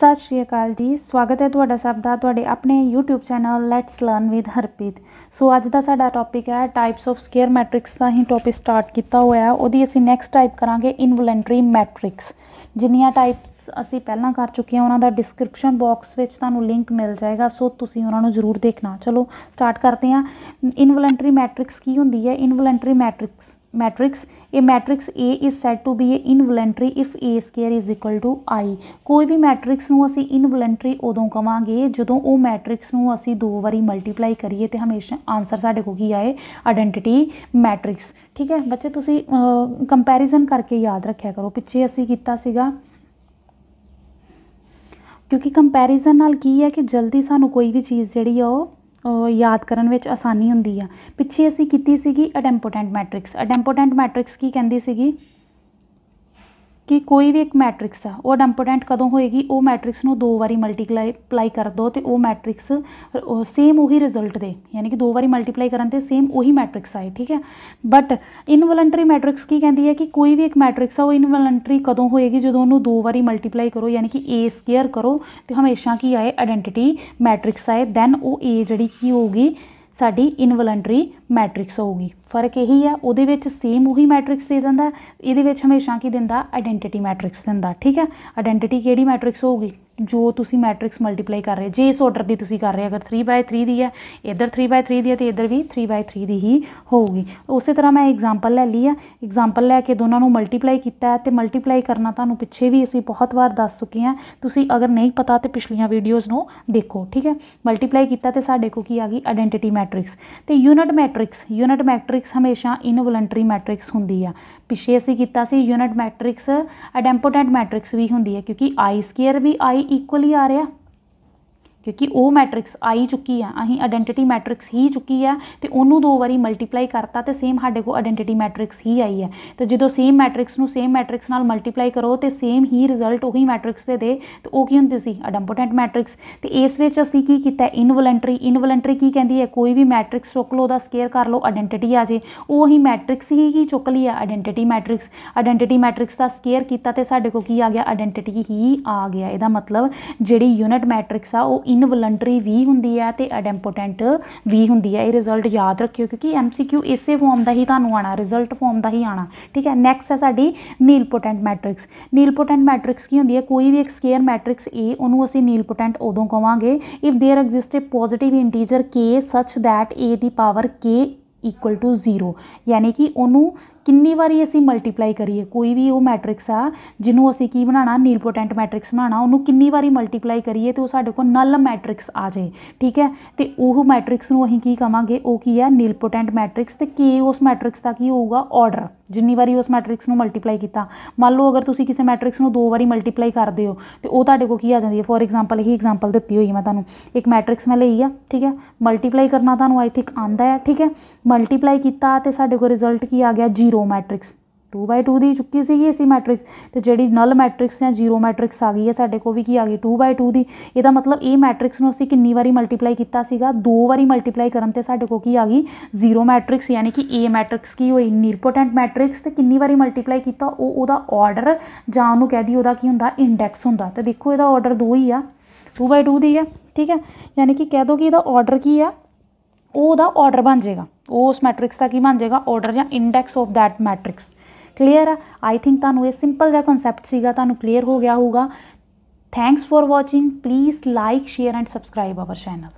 ਸਤਿ ਸ਼੍ਰੀ ਅਕਾਲ ਜੀ ਸਵਾਗਤ ਹੈ ਤੁਹਾਡਾ ਸਭ ਦਾ ਤੁਹਾਡੇ ਆਪਣੇ YouTube channel let's learn with Harpreet so ਅੱਜ ਦਾ ਸਾਡਾ ਟੌਪਿਕ ਹੈ ਟਾਈਪਸ ਆਫ ਸਕੇਅਰ ਮੈਟ੍ਰਿਕਸ ਦਾ ਹੀ ਟੌਪਿਕ ਸਟਾਰਟ ਕੀਤਾ ਹੋਇਆ ਹੈ ਉਹਦੀ ਅਸੀਂ ਨੈਕਸਟ ਟਾਈਪ ਕਰਾਂਗੇ ਇਨਵੋਲੈਂਟਰੀ ਮੈਟ੍ਰਿਕਸ ਜਿੰਨੀਆਂ ਟਾਈਪਸ ਅਸੀਂ ਪਹਿਲਾਂ ਕਰ ਚੁੱਕੇ ਹਾਂ ਉਹਨਾਂ ਦਾ ਡਿਸਕ੍ਰਿਪਸ਼ਨ ਬਾਕਸ ਵਿੱਚ ਤੁਹਾਨੂੰ ਲਿੰਕ ਮਿਲ ਜਾਏਗਾ ਸੋ ਤੁਸੀਂ ਉਹਨਾਂ ਨੂੰ ਜ਼ਰੂਰ ਦੇਖਣਾ ਚਲੋ ਸਟਾਰਟ ਕਰਦੇ ਹਾਂ ਇਨਵੋਲੈਂਟਰੀ ਮੈਟ੍ਰਿਕਸ ਕੀ ਹੁੰਦੀ ਹੈ involuntary matrix matrix A matrix A is said to be involuntary if A square is equal to I ਕੋਈ ਵੀ ਮੈਟ੍ਰਿਕਸ ਨੂੰ ਅਸੀਂ ਇਨਵੋਲੰਟਰੀ ਉਦੋਂ ਕਵਾਂਗੇ ਜਦੋਂ ਉਹ ਮੈਟ੍ਰਿਕਸ ਨੂੰ ਅਸੀਂ ਦੋ ਵਾਰੀ ਮਲਟੀਪਲਾਈ ਕਰੀਏ ਤੇ ਹਮੇਸ਼ਾ ਆਨਸਰ ਸਾਡੇ ਕੋਲ ਕੀ ਆਏ ਆਇਡੈਂਟੀਟੀ ਮੈਟ੍ਰਿਕਸ ਠੀਕ ਹੈ ਬੱਚੇ ਤੁਸੀਂ ਕੰਪੈਰੀਜ਼ਨ ਕਰਕੇ ਯਾਦ ਰੱਖਿਆ ਕਰੋ ਪਿੱਛੇ ਅਸੀਂ ਕੀਤਾ ਸੀਗਾ ਕਿਉਂਕਿ ਕੰਪੈਰੀਜ਼ਨ ਨਾਲ ਕੀ ਹੈ ਕਿ ਜਲਦੀ ਸਾਨੂੰ ਕੋਈ ਵੀ ਚੀਜ਼ ਜਿਹੜੀ ਆ ਉਹ ਯਾਦ ਕਰਨ ਵਿੱਚ ਆਸਾਨੀ ਹੁੰਦੀ ਆ ਪਿੱਛੇ ਅਸੀਂ ਕੀਤੀ ਸੀਗੀ ਅਡੈਂਪੋਟੈਂਟ ਮੈਟ੍ਰਿਕਸ ਅਡੈਂਪੋਟੈਂਟ ਮੈਟ੍ਰਿਕਸ ਕੀ ਕਹਿੰਦੀ ਸੀਗੀ ਕਿ ਕੋਈ ਵੀ ਇੱਕ ਮੈਟ੍ਰਿਕਸ ਆ ਉਹ ਡੰਪੋਟੈਂਟ ਕਦੋਂ ਹੋਏਗੀ ਉਹ ਮੈਟ੍ਰਿਕਸ ਨੂੰ ਦੋ ਵਾਰੀ ਮਲਟੀਪਲਾਈ ਕਰ ਦੋ ਤੇ ਉਹ ਮੈਟ੍ਰਿਕਸ ਸੇਮ ਉਹੀ ਰਿਜ਼ਲਟ ਦੇ ਯਾਨੀ ਕਿ ਦੋ ਵਾਰੀ ਮਲਟੀਪਲਾਈ ਕਰਨ ਤੇ ਸੇਮ ਉਹੀ ਮੈਟ੍ਰਿਕਸ ਆਏ ਠੀਕ ਹੈ ਬਟ ਇਨਵੋਲੰਟਰੀ ਮੈਟ੍ਰਿਕਸ ਕੀ ਕਹਿੰਦੀ ਹੈ ਕਿ ਕੋਈ ਵੀ ਇੱਕ ਮੈਟ੍ਰਿਕਸ ਆ ਉਹ ਇਨਵੋਲੰਟਰੀ ਕਦੋਂ ਹੋਏਗੀ ਜਦੋਂ ਉਹਨੂੰ ਦੋ ਵਾਰੀ ਮਲਟੀਪਲਾਈ ਕਰੋ ਯਾਨੀ ਕਿ A ਸਕੁਅਰ ਕਰੋ ਤੇ ਹਮੇਸ਼ਾ ਕੀ I identity matrix I then ਉਹ A ਜਿਹੜੀ ਕੀ ਹੋਊਗੀ ਸਾਡੀ ਇਨਵੋਲੰਟਰੀ ਮੈਟ੍ਰਿਕਸ ਹੋਊਗੀ ਫਰਕ ਇਹੀ ਆ ਉਹਦੇ ਵਿੱਚ ਸੇਮ ਉਹੀ ਮੈਟ੍ਰਿਕਸ ਦੇ ਦਿੰਦਾ ਇਹਦੇ ਵਿੱਚ ਹਮੇਸ਼ਾ ਕੀ ਦਿੰਦਾ ਆਇਡੈਂਟੀਟੀ ਮੈਟ੍ਰਿਕਸ ਦਿੰਦਾ ਠੀਕ ਹੈ ਆਇਡੈਂਟੀਟੀ ਕਿਹੜੀ ਮੈਟ੍ਰਿਕਸ ਹੋਊਗੀ ਜੋ ਤੁਸੀਂ ਮੈਟ੍ਰਿਕਸ ਮਲਟੀਪਲਾਈ ਕਰ ਰਹੇ ਜੇ ਇਸ ਆਰਡਰ ਦੀ ਤੁਸੀਂ ਕਰ ਰਹੇ ਅਗਰ 3/3 ਦੀ ਹੈ ਇਧਰ 3/3 ਦੀ ਹੈ ਤੇ ਇਧਰ ਵੀ 3/3 ਦੀ ਹੀ ਹੋਊਗੀ ਉਸੇ ਤਰ੍ਹਾਂ ਮੈਂ ਐਗਜ਼ਾਮਪਲ ਲੈ ਲਈ ਆ ਐਗਜ਼ਾਮਪਲ ਲੈ ਕੇ ਦੋਨਾਂ ਨੂੰ ਮਲਟੀਪਲਾਈ ਕੀਤਾ ਤੇ ਮਲਟੀਪਲਾਈ ਕਰਨਾ ਤੁਹਾਨੂੰ ਪਿੱਛੇ ਵੀ ਅਸੀਂ ਬਹੁਤ ਵਾਰ ਦੱਸ ਚੁੱਕੇ ਆ ਤੁਸੀਂ ਅਗਰ ਨਹੀਂ ਪਤਾ ਤੇ ਪਿਛਲੀਆਂ ਵੀਡੀਓਜ਼ ਨੂੰ ਦੇਖੋ ਠੀਕ ਹੈ ਮਲਟੀਪਲਾਈ ਕੀਤਾ ਤੇ ਸਾਡੇ ਕੋ ਕੀ ਆ ਗਈ ਆਇਡੈਂਟੀਟੀ ਮੈਟ੍ਰਿਕਸ ਤੇ ਯੂਨਿਟ ਮੈਟ੍ਰਿਕਸ ਯੂਨਿਟ ਮੈਟ੍ਰਿਕਸ ਹਮੇਸ਼ਾ ਇਨਵੋਲੰਟਰੀ ਮੈਟ੍ਰਿਕਸ ਹੁੰਦੀ ਆ ਪਿਛੇ ਅਸੀਂ ਕੀਤਾ ਸੀ ਯੂਨਿਟ ਮੈਟ੍ਰਿਕਸ ਅਡੈਂਪੋਟੈਂਟ ਮੈਟ੍ਰਿਕਸ ਵੀ ਹੁੰਦੀ ਹੈ ਕਿਉਂਕਿ i² ਵੀ i ਇਕੁਅਲੀ ਆ ਰਿਹਾ ਕਿਉਂਕਿ ਉਹ ਮੈਟ੍ਰਿਕਸ ਆਈ ਚੁੱਕੀ ਆ ਅਸੀਂ ਆਇਡੈਂਟੀਟੀ ਮੈਟ੍ਰਿਕਸ ਹੀ ਚੁੱਕੀ ਆ ਤੇ ਉਹਨੂੰ ਦੋ ਵਾਰੀ ਮਲਟੀਪਲਾਈ ਕਰਤਾ ਤੇ ਸੇਮ ਸਾਡੇ ਕੋਲ ਆਇਡੈਂਟੀਟੀ ਮੈਟ੍ਰਿਕਸ ਹੀ ਆਈ ਹੈ ਤੇ ਜਦੋਂ ਸੇਮ ਮੈਟ੍ਰਿਕਸ ਨੂੰ ਸੇਮ ਮੈਟ੍ਰਿਕਸ ਨਾਲ ਮਲਟੀਪਲਾਈ ਕਰੋ ਤੇ ਸੇਮ ਹੀ ਰਿਜ਼ਲਟ ਉਹੀ ਮੈਟ੍ਰਿਕਸ ਦੇ ਦੇ ਤੇ ਉਹ ਕੀ ਹੁੰਦੀ ਸੀ ਅਡੰਪੋਟੈਂਟ ਮੈਟ੍ਰਿਕਸ ਤੇ ਇਸ ਵਿੱਚ ਅਸੀਂ ਕੀ ਕੀਤਾ ਇਨਵੋਲੰਟਰੀ ਇਨਵੋਲੰਟਰੀ ਕੀ ਕਹਿੰਦੀ ਹੈ ਕੋਈ ਵੀ ਮੈਟ੍ਰਿਕਸ ਚੁੱਕ ਲਓ ਦਾ ਸਕੇਅਰ ਕਰ ਲਓ ਆਇਡੈਂਟੀਟੀ ਆ ਜੇ ਉਹ ਹੀ ਮੈਟ੍ਰਿਕਸ ਹੀ ਕੀ ਚੁੱਕ ਲਈ ਆ ਆਇਡੈਂਟੀਟੀ ਮੈਟ੍ਰਿਕਸ ਆਇਡੈਂਟੀਟੀ ਮੈਟ੍ਰਿਕਸ ਦਾ ਸਕੇਅਰ ਕੀਤਾ ਤੇ ਸਾਡੇ ਕੋਲ ਕੀ ਆ ਗਿਆ ਆਇਡੈਂਟੀਟੀ ਹੀ ਆ ਗਿਆ ਇਹਦਾ ਮਤਲਬ ਜਿਹੜੀ ਯੂਨਿਟ ਮੈਟ੍ਰਿਕਸ ਆ ਉਹ ਇਨਵਲੰਟਰੀ ਵੀ ਹੁੰਦੀ ਹੈ ਤੇ ਅਡੈਂਪੋਟੈਂਟ ਵੀ ਹੁੰਦੀ ਹੈ ਇਹ ਰਿਜ਼ਲਟ ਯਾਦ ਰੱਖਿਓ ਕਿਉਂਕਿ ਐਮਸੀਕਿਊ ਇਸੇ ਫਾਰਮ ਦਾ ਹੀ ਤੁਹਾਨੂੰ ਆਣਾ ਰਿਜ਼ਲਟ ਫਾਰਮ ਦਾ ਹੀ ਆਣਾ ਠੀਕ ਹੈ ਨੈਕਸਟ ਹੈ ਸਾਡੀ ਨੀਲਪੋਟੈਂਟ ਮੈਟ੍ਰਿਕਸ ਨੀਲਪੋਟੈਂਟ ਮੈਟ੍ਰਿਕਸ ਕੀ ਹੁੰਦੀ ਹੈ ਕੋਈ ਵੀ ਇੱਕ ਸਕੇਅਰ ਮੈਟ੍ਰਿਕਸ A ਉਹਨੂੰ ਅਸੀਂ ਨੀਲਪੋਟੈਂਟ ਉਦੋਂ ਕਵਾਂਗੇ if there exist a positive integer k such that a ਦੀ ਪਾਵਰ k ਇਕੁਅਲ ਟੂ 0 ਯਾਨੀ ਕਿ ਉਹਨੂੰ ਕਿੰਨੀ ਵਾਰੀ ਅਸੀਂ ਮਲਟੀਪਲਾਈ ਕਰੀਏ ਕੋਈ ਵੀ ਉਹ ਮੈਟ੍ਰਿਕਸ ਆ ਜਿਹਨੂੰ ਅਸੀਂ ਕੀ ਬਣਾਣਾ ਨੀਲਪੋਟੈਂਟ ਮੈਟ੍ਰਿਕਸ ਬਣਾਣਾ ਉਹਨੂੰ ਕਿੰਨੀ ਵਾਰੀ ਮਲਟੀਪਲਾਈ ਕਰੀਏ ਤੇ ਉਹ ਸਾਡੇ ਕੋਲ ਨਲ ਮੈਟ੍ਰਿਕਸ ਆ ਜਾਏ ਠੀਕ ਹੈ ਤੇ ਉਹ ਮੈਟ੍ਰਿਕਸ ਨੂੰ ਅਸੀਂ ਕੀ ਕਵਾਂਗੇ ਉਹ ਕੀ ਹੈ ਨੀਲਪੋਟੈਂਟ ਮੈਟ੍ਰਿਕਸ ਤੇ ਕੀ ਉਸ ਮੈਟ੍ਰਿਕਸ ਦਾ ਕੀ ਹੋਊਗਾ ਆਰਡਰ ਜਿੰਨੀ ਵਾਰੀ ਉਸ ਮੈਟ੍ਰਿਕਸ ਨੂੰ ਮਲਟੀਪਲਾਈ ਕੀਤਾ ਮੰਨ ਲਓ ਅਗਰ ਤੁਸੀਂ ਕਿਸੇ ਮੈਟ੍ਰਿਕਸ ਨੂੰ ਦੋ ਵਾਰੀ ਮਲਟੀਪਲਾਈ ਕਰਦੇ ਹੋ ਤੇ ਉਹ ਤੁਹਾਡੇ ਕੋਲ ਕੀ ਆ ਜਾਂਦੀ ਹੈ ਫੋਰ ਐਗਜ਼ਾਮਪਲ ਹੀ ਐਗਜ਼ਾਮਪਲ ਦਿੱਤੀ ਹੋਈ ਮੈਂ ਤੁਹਾਨੂੰ ਇੱਕ ਮੈਟ੍ਰਿਕਸ ਮੈਂ ਲਈ ਆ ਠੀਕ ਹੈ ਮਲਟੀਪਲਾਈ ਕਰਨਾ ਤੁਹਾਨੂੰ ਆਈ ਥਿੰਕ ਆਂਦਾ ਹੈ ਠੀਕ ਹੈ ਮਲਟੀਪਲਾਈ ਕੀਤਾ ਤੇ ਸਾਡੇ ਕੋਲ ਰਿਜ਼ਲਟ ਕੀ ਆ ਗਿਆ ਦੋ ਮੈਟ੍ਰਿਕਸ 2 ਬਾਈ 2 ਦੀ ਚੁੱਕੀ ਸੀਗੀ ਅਸੀਂ ਮੈਟ੍ਰਿਕਸ ਤੇ ਜਿਹੜੀ ਨਲ ਮੈਟ੍ਰਿਕਸ ਜਾਂ ਜ਼ੀਰੋ ਮੈਟ੍ਰਿਕਸ ਆ ਗਈ ਹੈ ਸਾਡੇ ਕੋਲ ਵੀ ਕੀ ਆ ਗਈ 2 ਬਾਈ 2 ਦੀ ਇਹਦਾ ਮਤਲਬ ਇਹ ਮੈਟ੍ਰਿਕਸ ਨੂੰ ਅਸੀਂ ਕਿੰਨੀ ਵਾਰੀ ਮਲਟੀਪਲਾਈ ਕੀਤਾ ਸੀਗਾ ਦੋ ਵਾਰੀ ਮਲਟੀਪਲਾਈ ਕਰਨ ਤੇ ਸਾਡੇ ਕੋਲ ਕੀ ਆ ਗਈ ਜ਼ੀਰੋ ਮੈਟ੍ਰਿਕਸ ਯਾਨੀ ਕਿ A ਮੈਟ੍ਰਿਕਸ ਕੀ ਹੋਈ ਨਿਰਪੋਟੈਂਟ ਮੈਟ੍ਰਿਕਸ ਤੇ ਕਿੰਨੀ ਵਾਰੀ ਮਲਟੀਪਲਾਈ ਕੀਤਾ ਉਹ ਉਹਦਾ ਆਰਡਰ ਜਾਂ ਉਹਨੂੰ ਕਹਿ ਦੀ ਉਹਦਾ ਕੀ ਹੁੰਦਾ ਇੰਡੈਕਸ ਹੁੰਦਾ ਤੇ ਦੇਖੋ ਇਹਦਾ ਆਰਡਰ ਦੋ ਹੀ ਆ 2 ਬਾਈ 2 ਦੀ ਹੈ ਠੀਕ ਹੈ ਯਾਨੀ ਕਿ ਕਹਿ ਦੋ ਕਿ ਇਹਦਾ ਆਰਡਰ ਕੀ ਆ ਉਹ ਉਹਦਾ ਆਰਡਰ ਬਣ ਜਾਏਗਾ ਉਹ ਉਸ ਮੈਟ੍ਰਿਕਸ ਦਾ ਕੀ ਬਣ ਜਾਏਗਾ ਆਰਡਰ ਜਾਂ index of that matrix clear ਆ ਆਈ ਥਿੰਕ ਤੁਹਾਨੂੰ ਇਹ ਸਿੰਪਲ ਜਿਹਾ ਕਨਸੈਪਟ ਸੀਗਾ ਤੁਹਾਨੂੰ ਕਲੀਅਰ ਹੋ ਗਿਆ ਹੋਊਗਾ thanks for watching please like share and subscribe our channel